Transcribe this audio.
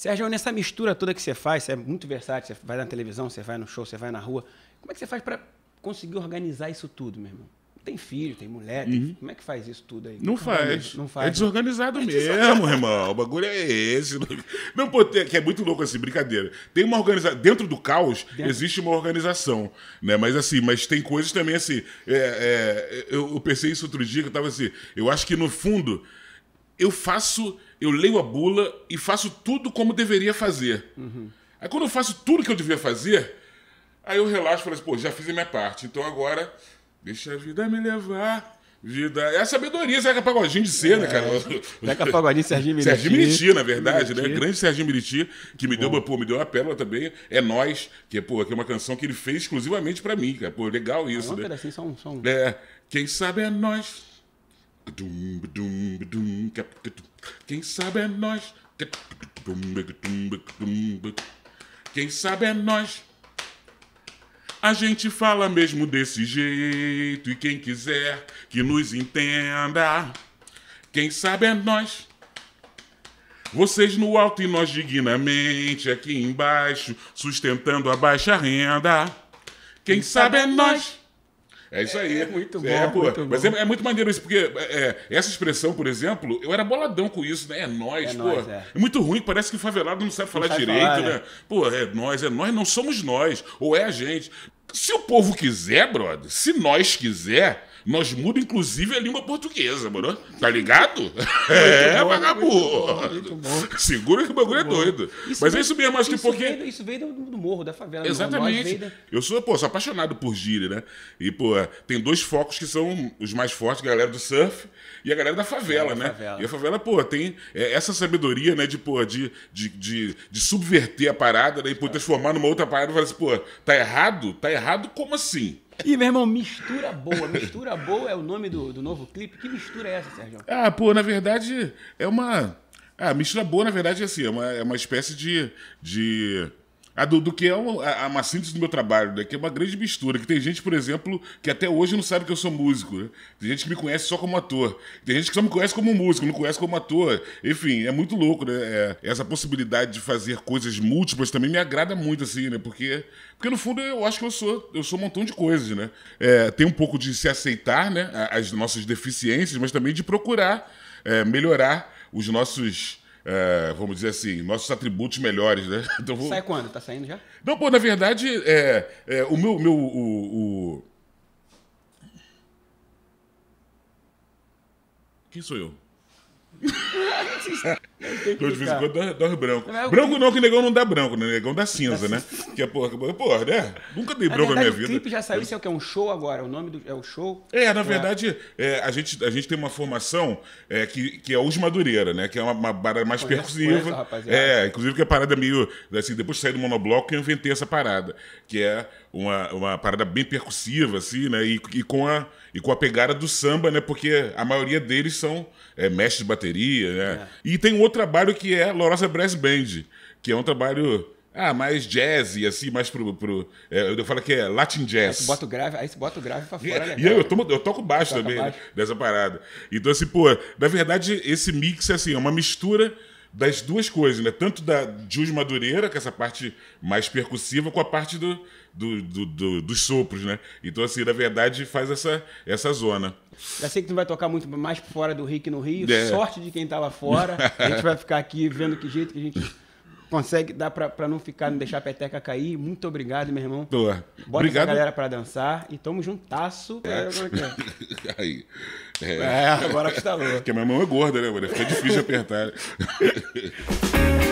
Sérgio, nessa mistura toda que você faz, você é muito versátil, você vai na televisão, você vai no show, você vai na rua. Como é que você faz para conseguir organizar isso tudo, meu irmão? Tem filho, tem mulher, uhum. tem... como é que faz isso tudo aí? Não, faz. não faz. É desorganizado é mesmo, irmão. O bagulho é esse. Não, pô, que é muito louco assim, brincadeira. Tem uma organização. Dentro do caos, Dentro. existe uma organização, né? Mas assim, mas tem coisas também assim. É, é, eu, eu pensei isso outro dia que eu tava assim. Eu acho que no fundo eu faço, eu leio a bula e faço tudo como deveria fazer. Uhum. Aí quando eu faço tudo que eu devia fazer, aí eu relaxo e falo assim, pô, já fiz a minha parte, então agora deixa a vida me levar. Vida. É a sabedoria, Zeca Pagodinho de cena, é, cara. Zeca Pagodinho, Serginho Miriti. Serginho Miriti, na verdade, né? Miriti. né? Grande Serginho Miriti, que me deu, uma, pô, me deu uma pérola também. É Nós, que é, pô, que é uma canção que ele fez exclusivamente pra mim, cara. Pô, legal isso, ah, né? Assim, só um, só um. É, quem sabe é nós. Quem sabe é nós. Quem sabe é nós. A gente fala mesmo desse jeito e quem quiser que nos entenda. Quem sabe é nós. Vocês no alto e nós dignamente aqui embaixo, sustentando a baixa renda. Quem sabe é nós. É isso aí. É, é muito é, bom. É, pô, muito mas É, é, muito maneiro isso, porque é, é, essa expressão, por exemplo, eu era boladão com isso, né? É nós, é pô. é. muito ruim, parece que o favelado não sabe falar não direito, falar, né? Pô, é nós, é nós, não somos nós. Ou é a gente. Se o povo quiser, brother, se nós quiser, nós muda, inclusive, a língua portuguesa, mano. Tá ligado? Muito é, bom, vagabundo. Muito bom, muito bom. Segura que o bagulho é doido. Isso Mas veio, é isso mesmo, acho que porque. Veio, isso veio do, morro, da favela. Né? Exatamente. Da... Eu sou, pô, sou apaixonado por gíria, né? E, pô, é, tem dois focos que são os mais fortes, a galera do surf e a galera da favela, é, né? Favela. E a favela, pô, tem é, essa sabedoria, né, de, pô, de, de, de, de subverter a parada, né? E, pô, transformar numa outra parada e falar assim, pô, tá errado? Tá errado como assim? E, meu irmão, mistura boa. Mistura boa é o nome do, do novo clipe. Que mistura é essa, Sérgio? Ah, pô, na verdade, é uma. Ah, mistura boa, na verdade, é assim, é uma, é uma espécie de. de a do, do que é uma, a, uma síntese do meu trabalho, né? Que é uma grande mistura. Que tem gente, por exemplo, que até hoje não sabe que eu sou músico. Né? Tem gente que me conhece só como ator. Tem gente que só me conhece como músico, não conhece como ator. Enfim, é muito louco, né? É, essa possibilidade de fazer coisas múltiplas também me agrada muito, assim, né? Porque, porque no fundo eu acho que eu sou, eu sou um montão de coisas, né? É, tem um pouco de se aceitar, né? As nossas deficiências, mas também de procurar é, melhorar os nossos é, vamos dizer assim, nossos atributos melhores, né? Então, vou... Sai quando? Tá saindo já? Não, pô, na verdade, é, é o meu. meu o, o... Quem sou eu? de vez em quando dói branco. É, branco não, que negão não dá branco, né? Negão dá cinza, né? Que é porra, porra, né? Nunca dei branco na, verdade, na minha vida. O clipe já saiu, isso é o que? É um show agora? O nome do, é o show? É, na é. verdade, é. É, a, gente, a gente tem uma formação é, que, que é a Madureira, né? Que é uma, uma parada mais conheço, percussiva. Conheço, é, inclusive que a parada é meio. Assim, depois de sair do monobloco, eu inventei essa parada. Que é uma, uma parada bem percussiva, assim, né? E, e, com a, e com a pegada do samba, né? Porque a maioria deles são é, mestres de bateria, né? É. E tem um outro trabalho que é Lorosa Brass Band, que é um trabalho ah, mais jazz, assim, mais pro. pro é, eu falo que é Latin jazz. Aí bota o grave, aí bota o grave pra tá fora. E, né, e eu, eu, tomo, eu toco baixo também, né, baixo. Né, dessa parada. Então, assim, pô, na verdade, esse mix assim, é uma mistura das duas coisas, né? Tanto da Jus Madureira, com é essa parte mais percussiva, com a parte do, do, do, do, dos sopros, né? Então, assim, na verdade, faz essa, essa zona. Já sei que tu vai tocar muito mais fora do Rio que no Rio. É. Sorte de quem tá lá fora. a gente vai ficar aqui vendo que jeito que a gente consegue dá para não ficar, não deixar a peteca cair. Muito obrigado, meu irmão. Boa. Bota obrigado. essa galera para dançar e tamo juntasso. É. é, é, é? Aí. É. é, agora que está louco. Porque minha mão é gorda, né, mano? Fica difícil apertar.